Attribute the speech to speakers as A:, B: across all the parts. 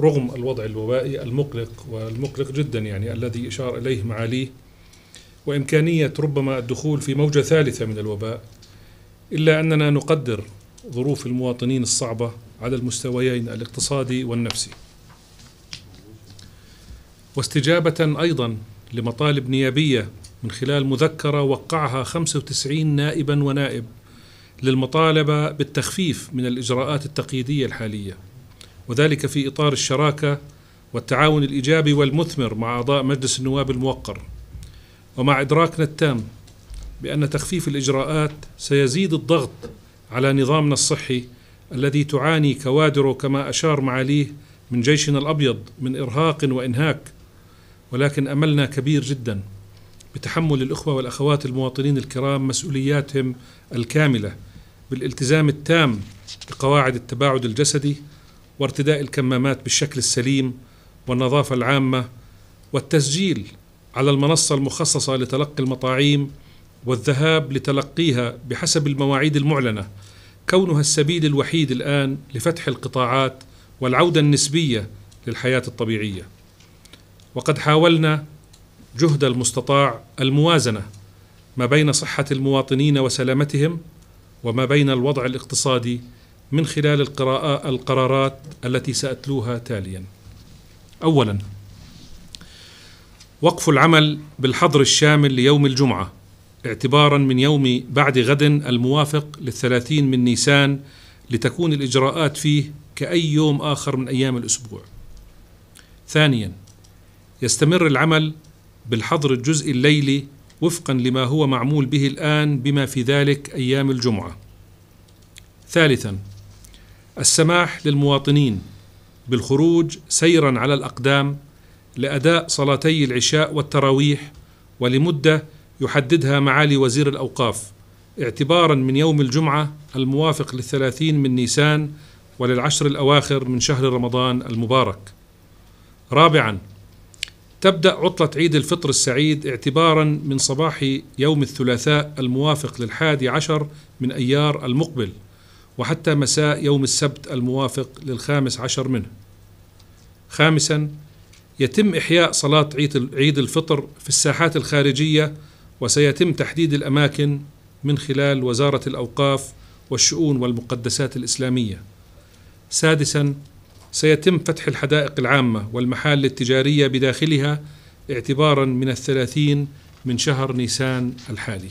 A: رغم الوضع الوبائي المقلق والمقلق جدا يعني الذي اشار اليه معاليه وامكانيه ربما الدخول في موجه ثالثه من الوباء الا اننا نقدر ظروف المواطنين الصعبه على المستويين الاقتصادي والنفسي. واستجابه ايضا لمطالب نيابيه من خلال مذكره وقعها 95 نائبا ونائب للمطالبه بالتخفيف من الاجراءات التقييديه الحاليه. وذلك في إطار الشراكة والتعاون الإيجابي والمثمر مع أعضاء مجلس النواب الموقر ومع إدراكنا التام بأن تخفيف الإجراءات سيزيد الضغط على نظامنا الصحي الذي تعاني كوادره كما أشار معاليه من جيشنا الأبيض من إرهاق وإنهاك ولكن أملنا كبير جدا بتحمل الإخوة والأخوات المواطنين الكرام مسؤولياتهم الكاملة بالالتزام التام بقواعد التباعد الجسدي وارتداء الكمامات بالشكل السليم والنظافة العامة والتسجيل على المنصة المخصصة لتلقي المطاعيم والذهاب لتلقيها بحسب المواعيد المعلنة كونها السبيل الوحيد الآن لفتح القطاعات والعودة النسبية للحياة الطبيعية وقد حاولنا جهد المستطاع الموازنة ما بين صحة المواطنين وسلامتهم وما بين الوضع الاقتصادي من خلال القراءة القرارات التي سأتلوها تاليا. أولا وقف العمل بالحظر الشامل ليوم الجمعة اعتبارا من يوم بعد غد الموافق للثلاثين من نيسان لتكون الإجراءات فيه كأي يوم آخر من أيام الأسبوع. ثانيا يستمر العمل بالحظر الجزء الليلي وفقا لما هو معمول به الآن بما في ذلك أيام الجمعة. ثالثا السماح للمواطنين بالخروج سيرا على الاقدام لاداء صلاتي العشاء والتراويح ولمده يحددها معالي وزير الاوقاف اعتبارا من يوم الجمعه الموافق للثلاثين من نيسان وللعشر الاواخر من شهر رمضان المبارك. رابعا تبدا عطله عيد الفطر السعيد اعتبارا من صباح يوم الثلاثاء الموافق للحادي عشر من ايار المقبل وحتى مساء يوم السبت الموافق للخامس عشر منه خامسا يتم إحياء صلاة عيد الفطر في الساحات الخارجية وسيتم تحديد الأماكن من خلال وزارة الأوقاف والشؤون والمقدسات الإسلامية سادسا سيتم فتح الحدائق العامة والمحال التجارية بداخلها اعتبارا من الثلاثين من شهر نيسان الحالي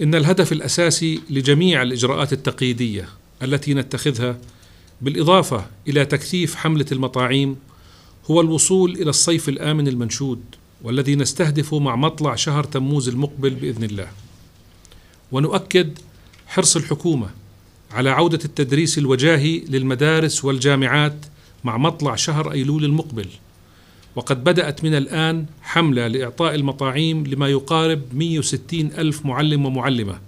A: إن الهدف الأساسي لجميع الإجراءات التقييدية التي نتخذها بالإضافة إلى تكثيف حملة المطاعيم هو الوصول إلى الصيف الآمن المنشود والذي نستهدفه مع مطلع شهر تموز المقبل بإذن الله. ونؤكد حرص الحكومة على عودة التدريس الوجاهي للمدارس والجامعات مع مطلع شهر أيلول المقبل وقد بدأت من الآن حملة لإعطاء المطاعيم لما يقارب 160 ألف معلم ومعلمة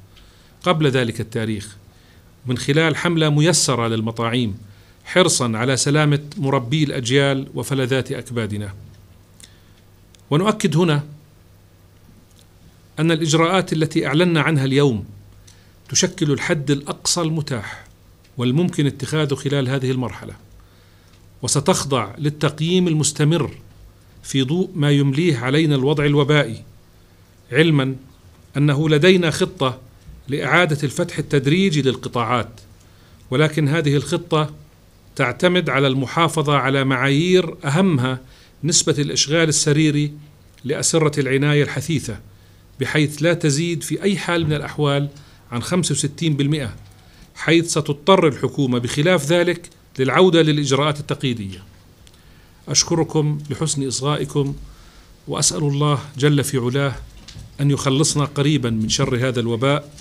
A: قبل ذلك التاريخ من خلال حملة ميسرة للمطاعيم حرصا على سلامة مربي الأجيال وفلذات أكبادنا ونؤكد هنا أن الإجراءات التي أعلنا عنها اليوم تشكل الحد الأقصى المتاح والممكن اتخاذه خلال هذه المرحلة وستخضع للتقييم المستمر في ضوء ما يمليه علينا الوضع الوبائي علما انه لدينا خطه لاعاده الفتح التدريجي للقطاعات ولكن هذه الخطه تعتمد على المحافظه على معايير اهمها نسبه الاشغال السريري لاسره العنايه الحثيثه بحيث لا تزيد في اي حال من الاحوال عن 65% حيث ستضطر الحكومه بخلاف ذلك للعوده للاجراءات التقييديه أشكركم لحسن إصغائكم وأسأل الله جل في علاه أن يخلصنا قريبا من شر هذا الوباء